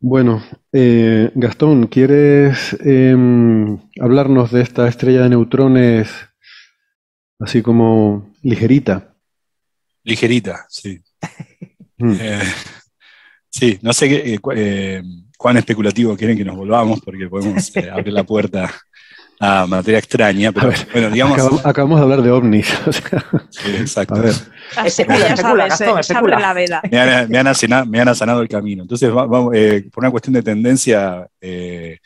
Bueno, eh, Gastón, ¿quieres em, hablarnos de esta estrella de neutrones así como ligerita? Ligerita, sí. Mm. Eh, sí, no sé eh, cuán especulativo quieren que nos volvamos porque podemos abrir la puerta Ah, materia extraña, pero bueno, digamos. acabamos de hablar de ovnis. exacto. A ver. la vela. Me han, me, asanado, el camino. Entonces, eh, por una cuestión de tendencia, eh,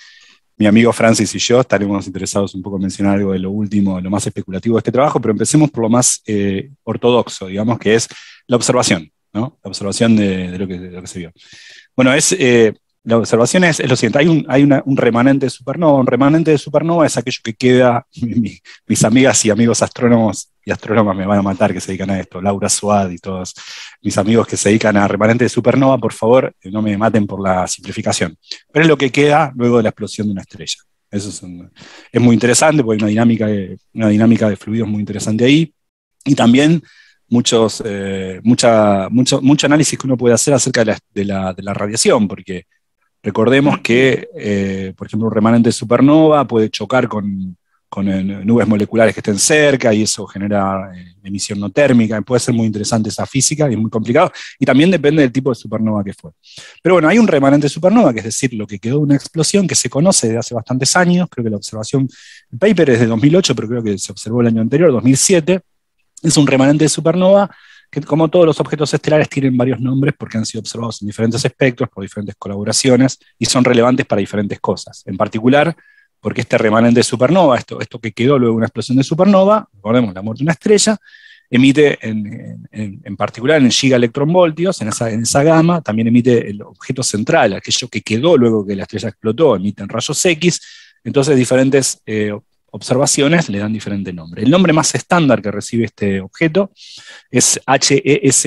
mi amigo Francis y yo estaremos interesados un poco en mencionar algo de lo último, de lo más especulativo de este trabajo, pero empecemos por lo más eh, ortodoxo, digamos, que es la observación, ¿no? La observación de, lo, que, de lo, que, se vio. Bueno, es la observación es, lo siguiente, hay, un, remanente de supernova, un remanente de supernova es aquello que queda, mis amigas y amigos astrónomos y astrónomas me van a matar que se dedican a esto, Laura Suad y todos mis amigos que se dedican a remanente de supernova, por favor, eh, no me maten por la simplificación, pero es lo que queda luego de la explosión de una estrella. Eso es, muy interesante porque hay una dinámica, de, una dinámica de fluidos muy interesante ahí y también muchos, eh, mucha, mucho, análisis que uno puede hacer acerca de la radiación, porque Recordemos que, eh, por ejemplo, un remanente de supernova puede chocar con, eh, nubes moleculares que estén cerca y eso genera eh, emisión no térmica. Puede ser muy interesante esa física y es muy complicado. Y también depende del tipo de supernova que fue. Pero bueno, hay un remanente de supernova, que es decir, lo que quedó de una explosión que se conoce desde hace bastantes años. Creo que la observación, el paper es de 2008, pero creo que se observó el año anterior, 2007. Es un remanente de supernova que como todos los objetos estelares tienen varios nombres porque han sido observados en diferentes espectros, por diferentes colaboraciones, y son relevantes para diferentes cosas. En particular, porque este remanente de supernova, esto, esto que quedó luego de una explosión de supernova, recordemos la muerte de una estrella, emite en, particular en giga electronvoltios, en esa, en esa gama, también emite el objeto central, aquello que quedó luego que la estrella explotó, emite en rayos X, entonces diferentes eh, observaciones le dan diferente nombre. El nombre más estándar que recibe este objeto es HESS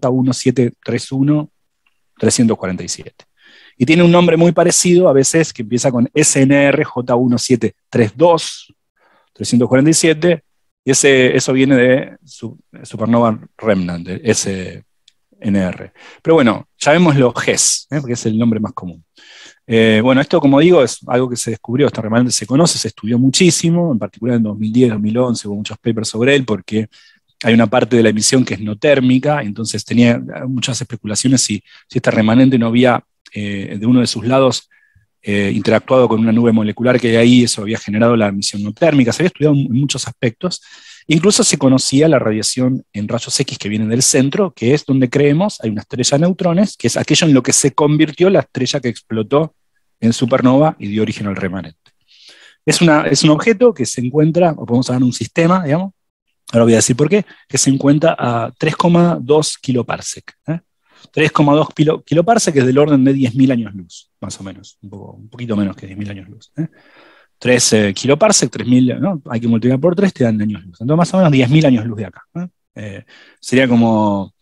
J1731-347. Y tiene un nombre muy parecido a veces que empieza con SNR J1732-347. Y ese, eso viene de Supernova Remnant, de SNR. Pero bueno, llamémoslo GES, ¿eh? porque es el nombre más común. Eh, bueno, esto como digo es algo que se descubrió, este remanente se conoce, se estudió muchísimo, en particular en 2010, 2011 hubo muchos papers sobre él porque hay una parte de la emisión que es no térmica, entonces tenía muchas especulaciones si, este remanente no había eh, de uno de sus lados eh, interactuado con una nube molecular que ahí, eso había generado la emisión no térmica, se había estudiado en muchos aspectos. Incluso se conocía la radiación en rayos X que viene del centro, que es donde creemos hay una estrella de neutrones, que es aquello en lo que se convirtió la estrella que explotó en supernova y dio origen al remanente. Es, un objeto que se encuentra, o podemos hablar de un sistema, digamos, ahora voy a decir por qué, que se encuentra a 3,2 kiloparsec. 3,2 ¿eh? kiloparsec es del orden de 10.000 años luz, más o menos, un, poquito menos que 10.000 años luz. ¿eh? 3 eh, 3000, Hay que multiplicar por 3, te dan años luz. Entonces, más o menos 10.000 años luz de acá. Eh, sería como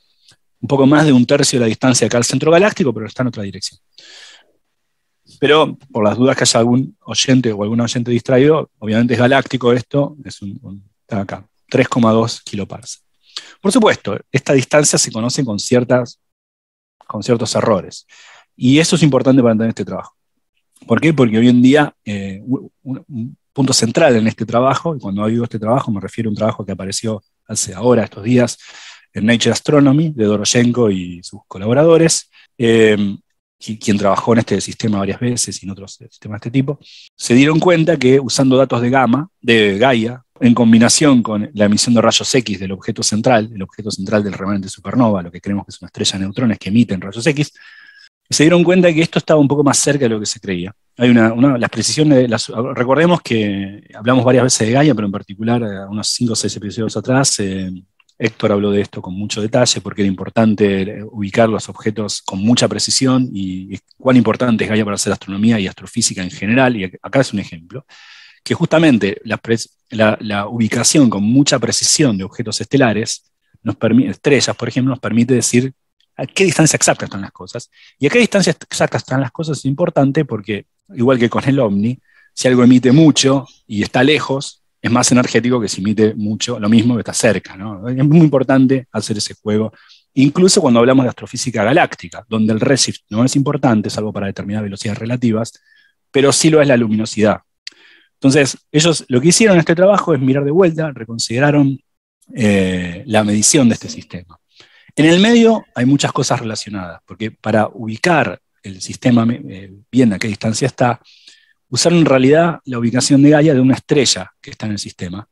un poco más de un tercio de la distancia acá al centro galáctico, pero está en otra dirección. Pero por las dudas que haya algún oyente o algún oyente distraído, obviamente es galáctico esto, es un, está acá, 3,2 kiloparsec. Por supuesto, esta distancia se conoce con, ciertas, con ciertos errores. Y eso es importante para entender este trabajo. ¿Por qué? Porque hoy en día eh, un, punto central en este trabajo, y cuando digo este trabajo me refiero a un trabajo que apareció hace ahora, estos días, en Nature Astronomy, de Doroshenko y sus colaboradores, em, quien trabajó en este sistema varias veces y en otros sistemas de este tipo, se dieron cuenta que usando datos de gamma, de Gaia, en combinación con la emisión de rayos X del objeto central, el objeto central del remanente supernova, lo que creemos que es una estrella de neutrones que emiten rayos X, se dieron cuenta que esto estaba un poco más cerca de lo que se creía. Hay las precisiones, recordemos que hablamos varias veces de Gaia, pero en particular, eh, unos 5 o 6 episodios atrás, eh, Héctor habló de esto con mucho detalle porque era importante eh, ubicar los objetos con mucha precisión y, cuán importante es Gaia para hacer astronomía y astrofísica en general, y acá es un ejemplo, que justamente la, ubicación con mucha precisión de objetos estelares, estrellas, por ejemplo, nos permite decir a qué distancia exacta están las cosas. Y a qué distancia exacta están las cosas es importante porque, igual que con el ovni, si algo emite mucho y está lejos, es más energético que si emite mucho lo mismo que está cerca. Es muy importante hacer ese juego, incluso cuando hablamos de astrofísica galáctica, donde el resist no es importante, salvo para determinadas velocidades relativas, pero sí lo es la luminosidad. Entonces, ellos lo que hicieron en este trabajo es mirar de vuelta, reconsideraron eh, la medición de este sistema. En el medio hay muchas cosas relacionadas, porque para ubicar el sistema viendo eh, bien a qué distancia está, usaron en realidad la ubicación de Gaia de una estrella que está en el sistema.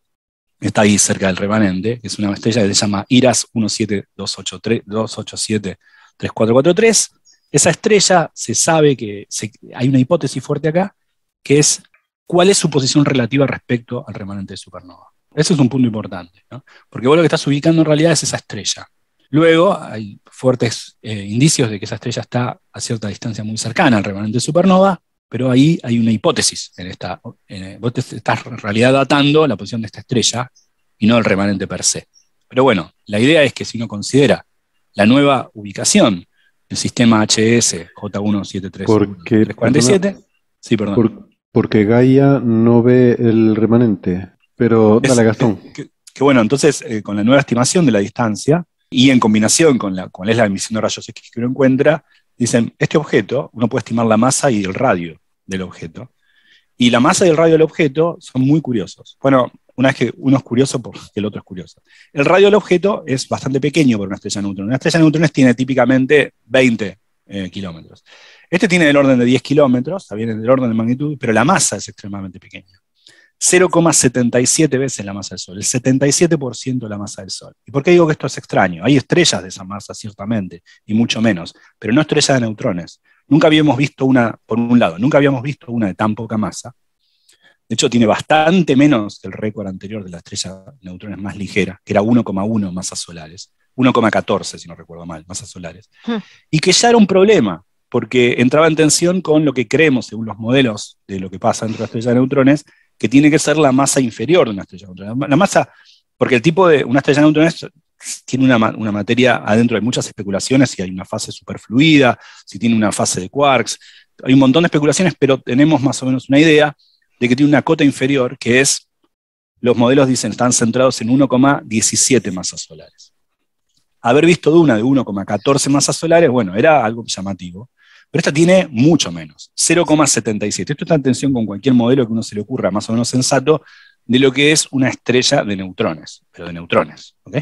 Está ahí cerca del remanente, que es una estrella que se llama IRAS 172832873443. Esa estrella se sabe que hay una hipótesis fuerte acá, que es cuál es su posición relativa respecto al remanente de supernova. Ese es un punto importante, porque vos lo que estás ubicando en realidad es esa estrella. Luego hay fuertes eh, indicios de que esa estrella está a cierta distancia muy cercana al remanente supernova, pero ahí hay una hipótesis. En esta, eh, vos te estás en realidad datando la posición de esta estrella y no el remanente per se. Pero bueno, la idea es que si uno considera la nueva ubicación del sistema HS J173347, sí, perdón. porque Gaia no ve el remanente, pero es, dale Gastón. Que, bueno, entonces eh, con la nueva estimación de la distancia, y en combinación con la cuál es la emisión de rayos X que uno encuentra, dicen, este objeto, uno puede estimar la masa y el radio del objeto. Y la masa y el radio del objeto son muy curiosos. Bueno, una vez que uno es curioso, porque el otro es curioso. El radio del objeto es bastante pequeño para una estrella de neutrones. Una estrella de neutrones tiene típicamente 20 eh, kilómetros. Este tiene del orden de 10 kilómetros, también es del orden de magnitud, pero la masa es extremadamente pequeña. 0,77 veces la masa del Sol, el 77% de la masa del Sol. ¿Y por qué digo que esto es extraño? Hay estrellas de esa masa, ciertamente, y mucho menos, pero no estrellas de neutrones. Nunca habíamos visto una, por un lado, nunca habíamos visto una de tan poca masa. De hecho, tiene bastante menos que el récord anterior de la estrella de neutrones más ligera, que era 1,1 masas solares, 1,14 si no recuerdo mal, masas solares, hmm. y que ya era un problema, porque entraba en tensión con lo que creemos, según los modelos de lo que pasa dentro de la estrella de neutrones, que tiene que ser la masa inferior de una estrella neutrones. La masa, porque el tipo de una estrella de tiene una, una, materia adentro, hay muchas especulaciones si hay una fase superfluida, si tiene una fase de quarks, hay un montón de especulaciones, pero tenemos más o menos una idea de que tiene una cota inferior que es, los modelos dicen, están centrados en 1,17 masas solares. Haber visto de una de 1,14 masas solares, bueno, era algo llamativo. Pero esta tiene mucho menos, 0,77. Esto está en tensión con cualquier modelo que uno se le ocurra más o menos sensato de lo que es una estrella de neutrones, pero de neutrones, ¿ok?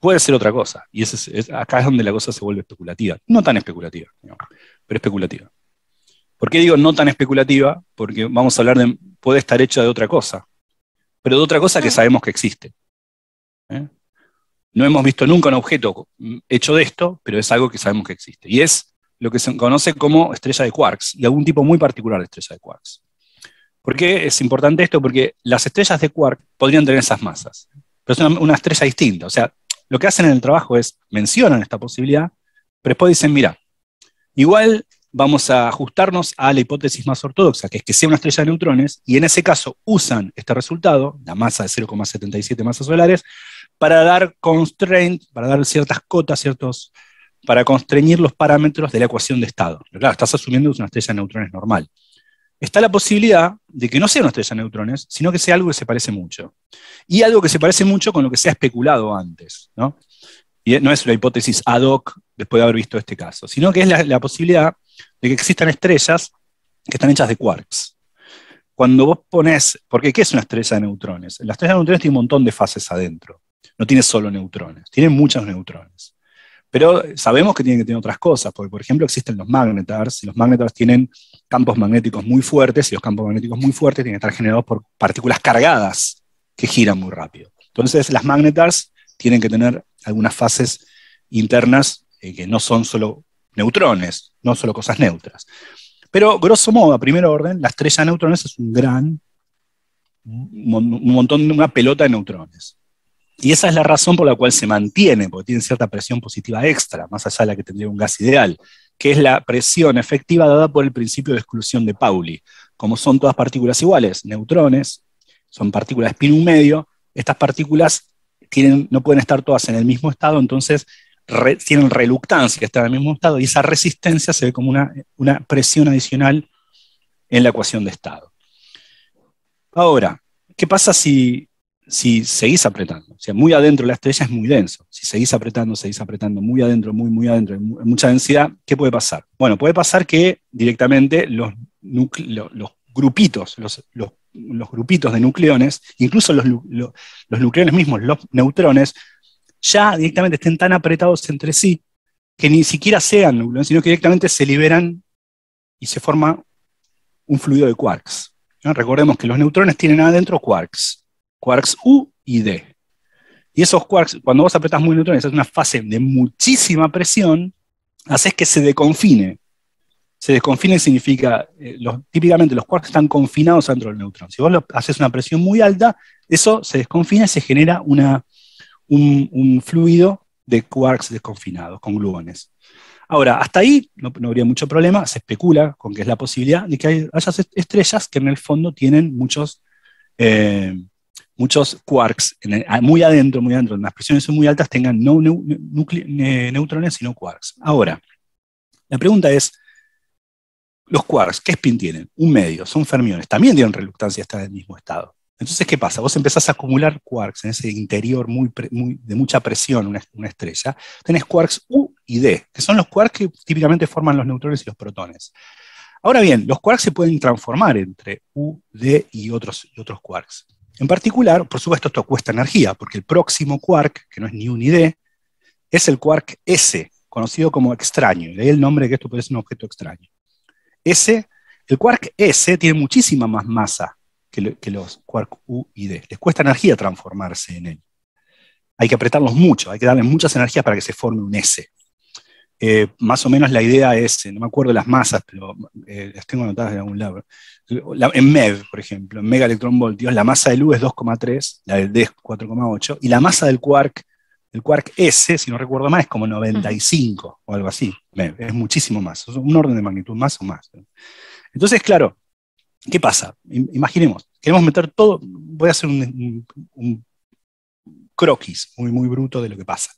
Puede ser otra cosa, y acá es donde la cosa se vuelve especulativa. No tan especulativa, pero especulativa. ¿Por qué digo no tan especulativa? Porque vamos a hablar de, puede estar hecha de otra cosa, pero de otra cosa que ah. sabemos que existe. ¿eh? No hemos visto nunca un objeto hecho de esto, pero es algo que sabemos que existe. Y es lo que se conoce como estrella de quarks y algún tipo muy particular de estrella de quarks. ¿Por qué es importante esto? Porque las estrellas de quark podrían tener esas masas, pero es una, estrella distinta. O sea, lo que hacen en el trabajo es mencionan esta posibilidad, pero después dicen, mira, igual vamos a ajustarnos a la hipótesis más ortodoxa, que es que sea una estrella de neutrones, y en ese caso usan este resultado, la masa de 0,77 masas solares, para dar constraint, para dar ciertas cotas, ciertos para constreñir los parámetros de la ecuación de estado. claro, estás asumiendo que es una estrella de neutrones normal. Está la posibilidad de que no sea una estrella de neutrones, sino que sea algo que se parece mucho. Y algo que se parece mucho con lo que se ha especulado antes. ¿no? Y no es la hipótesis ad hoc después de haber visto este caso, sino que es la, posibilidad de que existan estrellas que están hechas de quarks. Cuando vos ponés, porque ¿qué es una estrella de neutrones? La estrella de neutrones tiene un montón de fases adentro. No tiene solo neutrones, tiene muchos neutrones. Pero sabemos que tienen que tener otras cosas, porque por ejemplo existen los magnetars, y los magnetars tienen campos magnéticos muy fuertes, y los campos magnéticos muy fuertes tienen que estar generados por partículas cargadas que giran muy rápido. Entonces las magnetars tienen que tener algunas fases internas eh, que no son solo neutrones, no solo cosas neutras. Pero grosso modo, a primer orden, la estrella de neutrones es un gran, un montón, de una pelota de neutrones. Y esa es la razón por la cual se mantiene, porque tiene cierta presión positiva extra, más allá de la que tendría un gas ideal, que es la presión efectiva dada por el principio de exclusión de Pauli. Como son todas partículas iguales, neutrones, son partículas de un medio, estas partículas no pueden estar todas en el mismo estado, entonces tienen reluctancia a estar en el mismo estado y esa resistencia se ve como una, una presión adicional en la ecuación de estado. Ahora, ¿qué pasa si si seguís apretando, o sea, muy adentro la estrella es muy denso, si seguís apretando, seguís apretando muy adentro, muy, muy adentro, mucha densidad, ¿qué puede pasar? Bueno, puede pasar que directamente los, grupitos, los, grupitos de nucleones, incluso los, nucleones mismos, los neutrones, ya directamente estén tan apretados entre sí que ni siquiera sean nucleones, sino que directamente se liberan y se forma un fluido de quarks. Recordemos que los neutrones tienen adentro quarks quarks U y D. Y esos quarks, cuando vos apretás muy neutrones, es una fase de muchísima presión, haces que se deconfine. Se desconfine significa, eh, típicamente los quarks están confinados dentro del neutrón. Si vos haces una presión muy alta, eso se desconfina y se genera una, un, fluido de quarks desconfinados, con gluones. Ahora, hasta ahí no, habría mucho problema, se especula con que es la posibilidad de que haya estrellas que en el fondo tienen muchos eh, muchos quarks muy adentro, muy adentro, las presiones son muy altas, tengan no neutrones, sino quarks. Ahora, la pregunta es, los quarks, ¿qué spin tienen? Un medio, son fermiones, también tienen reluctancia, estar en el mismo estado. Entonces, ¿qué pasa? Vos empezás a acumular quarks en ese interior muy, de mucha presión, una, estrella. Tenés quarks U y D, que son los quarks que típicamente forman los neutrones y los protones. Ahora bien, los quarks se pueden transformar entre U, D y otros, y otros quarks. En particular, por supuesto, esto cuesta energía, porque el próximo quark, que no es ni un D, es el quark S, conocido como extraño. Leí el nombre que esto ser un objeto extraño. el quark S tiene muchísima más masa que, los quark U y D. Les cuesta energía transformarse en él. Hay que apretarlos mucho, hay que darle muchas energías para que se forme un S. Eh, más o menos la idea es, no me acuerdo las masas, pero eh, las tengo anotadas de algún lado. en MEV, por ejemplo, en mega electron voltios, la masa del U es 2,3, la del D es 4,8, y la masa del quark, el quark S, si no recuerdo mal, es como 95 o algo así. es muchísimo más, es un orden de magnitud más o más. Entonces, claro, ¿qué pasa? Imaginemos, queremos meter todo, voy a hacer un croquis muy, muy bruto de lo que pasa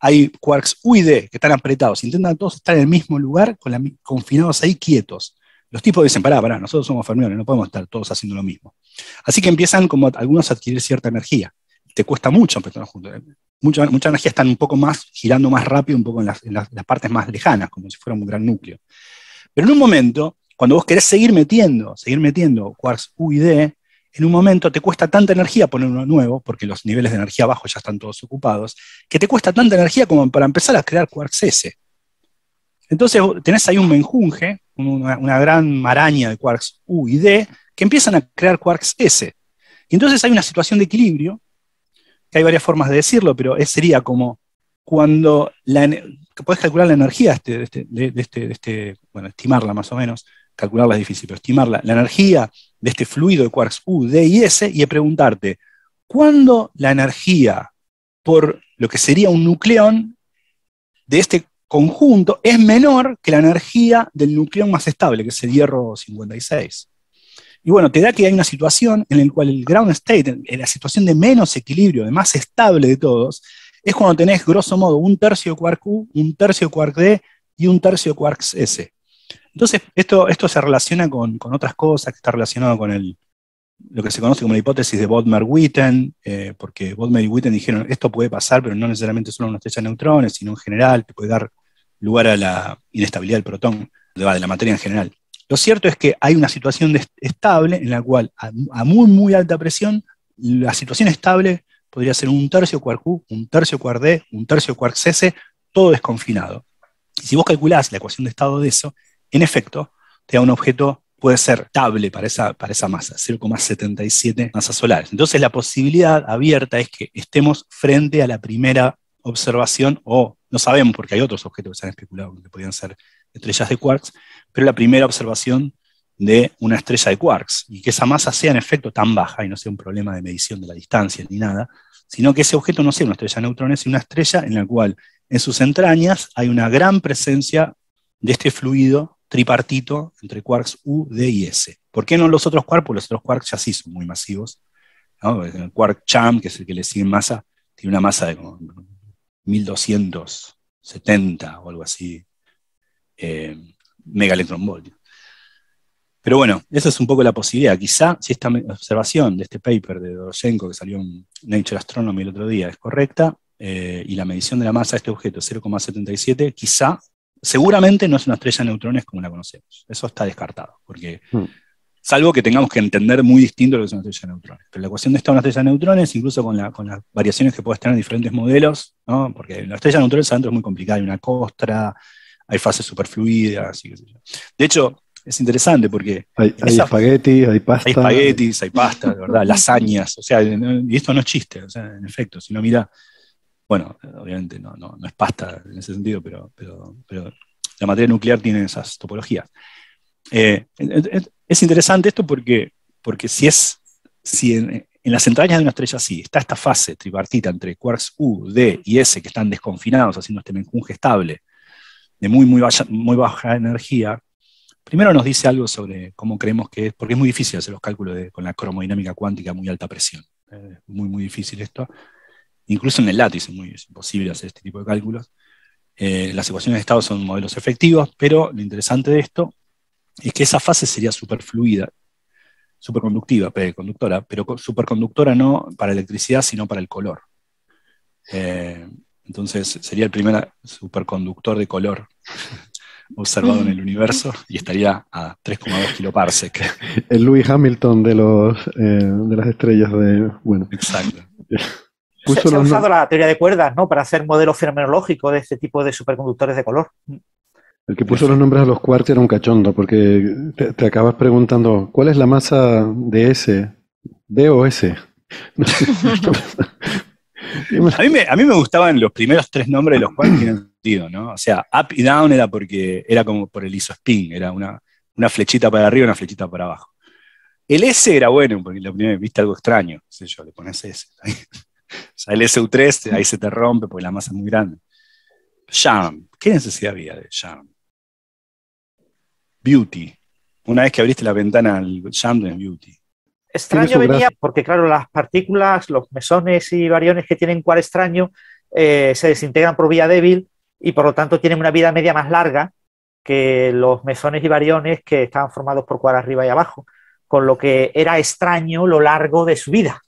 hay quarks U y D que están apretados, intentan todos estar en el mismo lugar, confinados ahí quietos. Los tipos dicen, pará, pará, nosotros somos fermiones, no podemos estar todos haciendo lo mismo. Así que empiezan como algunos a adquirir cierta energía. Te cuesta mucho empezar juntos. ¿eh? Mucha, energía están un poco más, girando más rápido, un poco en las, las partes más lejanas, como si fuera un gran núcleo. Pero en un momento, cuando vos querés seguir metiendo, seguir metiendo quarks U y D, en un momento te cuesta tanta energía poner uno nuevo, porque los niveles de energía abajo ya están todos ocupados, que te cuesta tanta energía como para empezar a crear quarks S. Entonces tenés ahí un menjunje, una, gran maraña de quarks U y D, que empiezan a crear quarks S. Y entonces hay una situación de equilibrio, que hay varias formas de decirlo, pero sería como cuando la, podés calcular la energía este, este, este, de este, bueno, estimarla más o menos, calcularla es difícil, pero estimarla, la energía de este fluido de quarks U, D y S y a preguntarte, ¿cuándo la energía por lo que sería un nucleón de este conjunto es menor que la energía del nucleón más estable, que es el hierro 56? Y bueno, te da que hay una situación en la cual el ground state, en la situación de menos equilibrio, de más estable de todos, es cuando tenés grosso modo un tercio de quark U, un tercio de quark D y un tercio de quark S. Entonces, esto, esto se relaciona con, otras cosas, que está relacionado con el, lo que se conoce como la hipótesis de Bodmer-Witten, eh, porque Bodmer y Witten dijeron, esto puede pasar, pero no necesariamente solo en una estrella de neutrones, sino en general, que puede dar lugar a la inestabilidad del protón, de, la materia en general. Lo cierto es que hay una situación estable en la cual a, muy, muy alta presión, la situación estable podría ser un tercio quark un tercio quark D, un tercio quark todo desconfinado. Y si vos calculás la ecuación de estado de eso, en efecto, un objeto puede ser estable para esa, para esa masa, 0,77 masas solares. Entonces la posibilidad abierta es que estemos frente a la primera observación, o no sabemos porque hay otros objetos que se han especulado que podían ser estrellas de quarks, pero la primera observación de una estrella de quarks, y que esa masa sea en efecto tan baja y no sea un problema de medición de la distancia ni nada, sino que ese objeto no sea una estrella de neutrones, sino una estrella en la cual en sus entrañas hay una gran presencia de este fluido tripartito entre quarks U, D y S. ¿Por qué no los otros quarks? Porque los otros quarks ya sí son muy masivos. Pues, el quark Cham, que es el que le sigue en masa, tiene una masa de como 1270 o algo así, eh, Pero bueno, esa es un poco la posibilidad. Quizá si esta observación de este paper de Doroshenko que salió en Nature Astronomy el otro día es correcta, eh, y la medición de la masa de este objeto 0,77, quizá seguramente no es una estrella de neutrones como la conocemos. Eso está descartado, porque hmm. salvo que tengamos que entender muy distinto lo que es una estrella de neutrones. Pero la ecuación de esta una estrella de neutrones, incluso con, las variaciones que puedes tener en diferentes modelos, porque la estrella de neutrones adentro es muy complicada, hay una costra, hay fases superfluidas, De hecho, es interesante porque... Hay, espaguetis, hay pasta. Hay espaguetis, hay pasta, de verdad, lasañas, o sea, y esto no es chiste, en efecto, si no mira bueno, obviamente no, no, no es pasta en ese sentido, pero, pero, la materia nuclear tiene esas topologías. Eh, es interesante esto porque, porque si es, si en, las entrañas de una estrella así está esta fase tripartita entre quarks U, D y S que están desconfinados haciendo este menjunje estable de muy, muy, baja, muy baja energía, primero nos dice algo sobre cómo creemos que es, porque es muy difícil hacer los cálculos con la cromodinámica cuántica a muy alta presión. Es eh, muy, muy difícil esto incluso en el látice es, muy, imposible hacer este tipo de cálculos. Eh, las ecuaciones de estado son modelos efectivos, pero lo interesante de esto es que esa fase sería superfluida, superconductiva, conductora, pero superconductora no para electricidad, sino para el color. Eh, entonces sería el primer superconductor de color observado en el universo y estaría a 3,2 kiloparsec. El Louis Hamilton de, los, eh, de las estrellas de... Bueno. Exacto. se, ha usado la teoría de cuerdas, ¿no? Para hacer modelos fenomenológicos de este tipo de superconductores de color. El que puso los nombres a los cuartos era un cachondo, porque te, acabas preguntando, ¿cuál es la masa de S? ¿D o S? a, mí me, gustaban los primeros tres nombres de los quarks tienen sentido, ¿no? O sea, up y down era porque era como por el isospin, era una, flechita para arriba y una flechita para abajo. El S era bueno, porque la primera vez viste algo extraño, yo, le pones S sea, el SU3 ahí se te rompe porque la masa es muy grande. Charm, ¿qué necesidad había de Charm? Beauty. Una vez que abriste la ventana al Sham de Beauty. Extraño venía porque, claro, las partículas, los mesones y variones que tienen cuar extraño eh, se desintegran por vía débil y por lo tanto tienen una vida media más larga que los mesones y variones que estaban formados por cuar arriba y abajo, con lo que era extraño lo largo de su vida.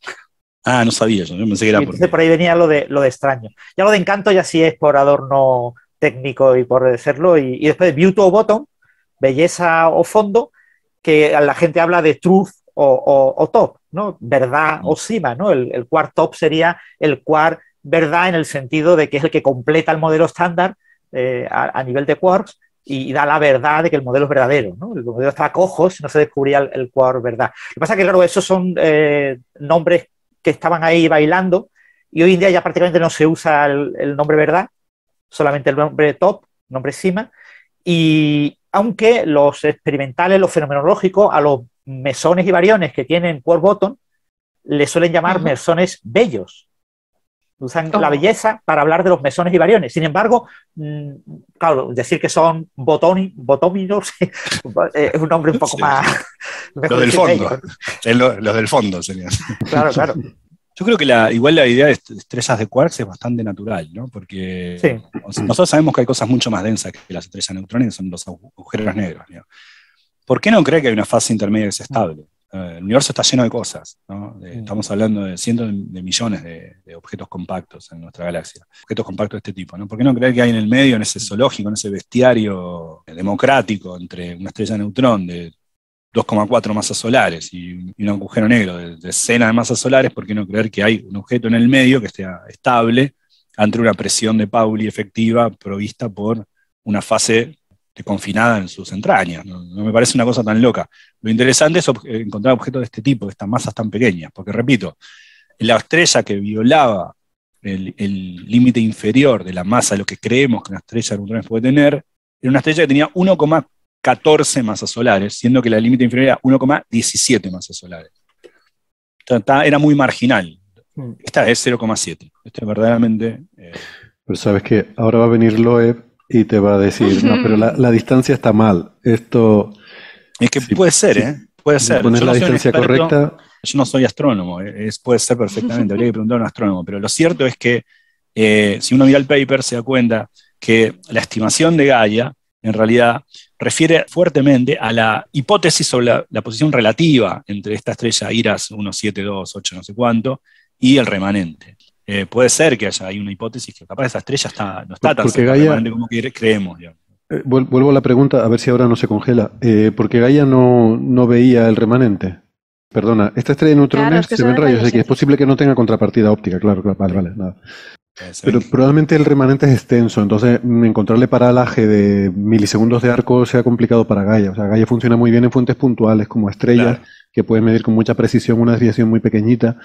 Ah, no sabía, yo pensé que por. por ahí venía lo de, lo extraño. Ya lo de encanto ya sí es por adorno técnico y por decirlo Y, después Beauty o Bottom, belleza o fondo, que la gente habla de truth o, top, ¿no? Verdad o cima, ¿no? El, el top sería el quart verdad en el sentido de que es el que completa el modelo estándar eh, a, nivel de quarks y, da la verdad de que el modelo es verdadero. ¿no? El modelo está cojo si no se descubría el, el verdad. Lo que pasa es que, claro, esos son eh, nombres que estaban ahí bailando y hoy en día ya prácticamente no se usa el, nombre verdad, solamente el nombre top, nombre cima, y aunque los experimentales, los fenomenológicos, a los mesones y variones que tienen por bottom, le suelen llamar mesones bellos, Usan la belleza para hablar de los mesones y variones. Sin embargo, mm, claro, decir que son botónicos eh, es un nombre un poco más. Los del fondo. Los, del fondo sería. Claro, claro. Yo creo que la, igual la idea de estrellas de quarks es bastante natural, ¿no? Porque nosotros sabemos que hay cosas mucho más densas que las estrellas de neutrones, son los agujeros negros. ¿Por qué no cree que hay una fase intermedia que es estable? Eh, el universo está lleno de cosas, ¿no? estamos hablando de cientos de millones de, objetos compactos en nuestra galaxia, objetos compactos de este tipo. ¿no? ¿Por qué no creer que hay en el medio, en ese zoológico, en ese bestiario eh, democrático entre una estrella de neutrón de 2,4 masas solares y, y, un agujero negro de decenas de masas solares? ¿Por qué no creer que hay un objeto en el medio que esté estable ante una presión de Pauli efectiva provista por una fase confinada en sus entrañas. No, me parece una cosa tan loca. Lo interesante es encontrar objetos de este tipo, de estas masas tan pequeñas, porque repito, la estrella que violaba el límite inferior de la masa, lo que creemos que una estrella de neutrones puede tener, era una estrella que tenía 1,14 masas solares, siendo que la límite inferior era 1,17 masas solares. Era muy marginal. Mm. Esta es 0,7. Esto es verdaderamente... Eh, Pero sabes que ahora va a venir Loeb y te va a decir, no, pero la, distancia está mal. Esto. Es que puede ser, ¿eh? Puede ser. Pones la distancia correcta. Yo no soy astrónomo, eh, es, puede ser perfectamente, habría que preguntar a un astrónomo, pero lo cierto es que eh, si uno mira el paper se da cuenta que la estimación de Gaia, en realidad, refiere fuertemente a la hipótesis sobre la, posición relativa entre esta estrella Iras 1, 7, 2, 8, no sé cuánto, y el remanente. Eh, puede ser que haya, una hipótesis que capaz esa estrella está, no está tan porque Gaia, como creemos. Eh, vuelvo a la pregunta, a ver si ahora no se congela. Eh, porque Gaia no, no, veía el remanente. Perdona, esta estrella de neutrones se ven rayos que Es posible que no tenga contrapartida óptica, claro, claro vale, vale, nada. Pero probablemente el remanente es extenso, entonces mm, encontrarle paralaje de milisegundos de arco sea complicado para Gaia. O sea, Gaia funciona muy bien en fuentes puntuales como estrellas, que pueden medir con mucha precisión una desviación muy pequeñita,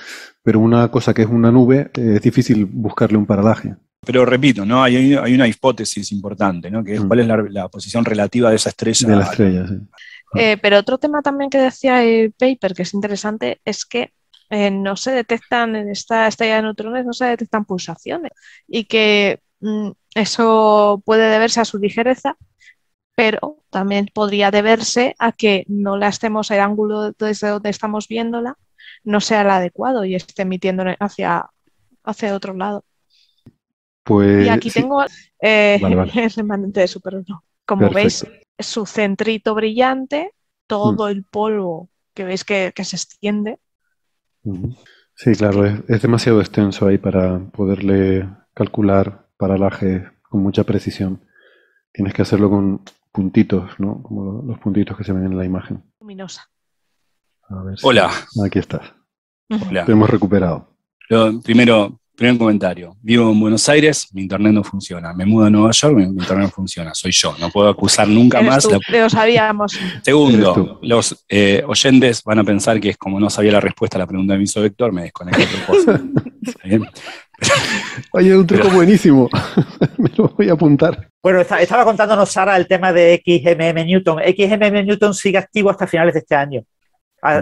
pero una cosa que es una nube eh, es difícil buscarle un paralaje. Pero repito, ¿no? hay, una hipótesis importante, que es mm. cuál es la, posición relativa de esa estrella. De eh, pero otro tema también que decía el paper, que es interesante, es que eh, no se detectan en esta estrella de neutrones, no se detectan pulsaciones y que mm, eso puede deberse a su ligereza, pero también podría deberse a que no la estemos, el ángulo desde donde estamos viéndola no sea el adecuado y esté emitiendo hacia, hacia otro lado. y pues aquí tengo eh, el remanente de supernova. Como veis, su centrito brillante, mm. todo el polvo que veis que se extiende, Sí, claro, es, demasiado extenso ahí para poderle calcular paralaje con mucha precisión. Tienes que hacerlo con puntitos, ¿no? Como los puntitos que se ven en la imagen. Luminosa. Hola. Aquí estás. Hola. Te hemos recuperado. primero, Primer comentario. Vivo en Buenos Aires, mi internet no funciona. Me mudo a Nueva York, mi internet no funciona. Soy yo, no puedo acusar nunca más. sabíamos. Segundo, los eh, oyentes van a pensar que es como no sabía la respuesta a la pregunta de mi vector, me desconecté Oye, un truco buenísimo. me lo voy a apuntar. Bueno, estaba contándonos Sara el tema de XMM Newton. XMM Newton sigue activo hasta finales de este año.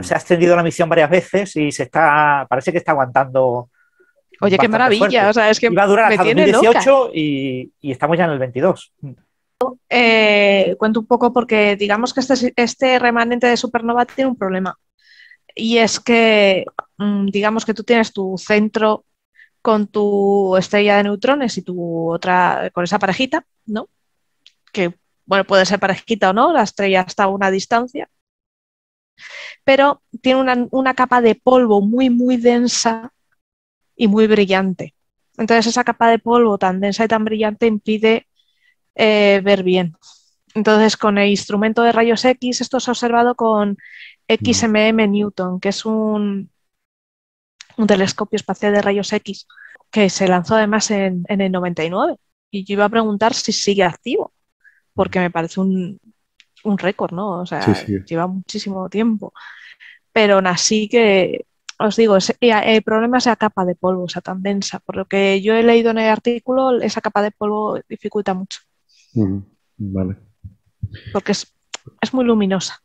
Se ha extendido la misión varias veces y se está, parece que está aguantando Oye, qué maravilla. O sea, es que Iba a durar hasta 2018 Y, estamos ya en el 22. Eh, cuento un poco porque digamos que este, este, remanente de supernova tiene un problema. Y es que, mm, digamos que tú tienes tu centro con tu estrella de neutrones y tu otra, con esa parejita, ¿no? Que, bueno, puede ser parejita o no, la estrella está a una distancia, pero tiene una, una capa de polvo muy, muy densa y muy brillante. Entonces esa capa de polvo tan densa y tan brillante impide eh, ver bien. Entonces con el instrumento de rayos X esto se ha observado con XMM Newton, que es un, un telescopio espacial de rayos X que se lanzó además en, el 99. Y yo iba a preguntar si sigue activo, porque me parece un, un récord, ¿no? O sea, lleva muchísimo tiempo. Pero así que os digo, eh, el problema es la capa de polvo, o sea, tan densa. Por lo que yo he leído en el artículo, esa capa de polvo dificulta mucho. vale. Porque es muy luminosa.